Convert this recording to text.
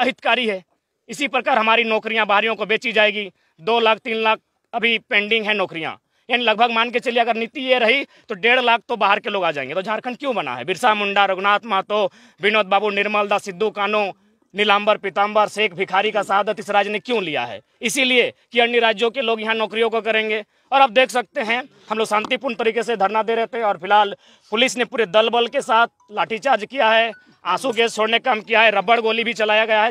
अहितकारी है इसी प्रकार हमारी नौकरियां बाहरियों को बेची जाएगी दो लाख तीन लाख अभी पेंडिंग है नौकरियां यानी लगभग मान के चलिए अगर नीति ये रही तो डेढ़ लाख तो बाहर के लोग आ जाएंगे तो झारखंड क्यों बना है बिरसा मुंडा रघुनाथ महतो विनोद बाबू निर्मल दास सिद्धू कानो नीलाम्बर पीताम्बर शेख भिखारी का शहादत इस राज्य ने क्यों लिया है इसीलिए कि अन्य राज्यों के लोग यहाँ नौकरियों को करेंगे और आप देख सकते हैं हम लोग शांतिपूर्ण तरीके से धरना दे रहे थे और फिलहाल पुलिस ने पूरे दल बल के साथ लाठीचार्ज किया है आंसू गैस छोड़ने का काम किया है रबड़ गोली भी चलाया गया है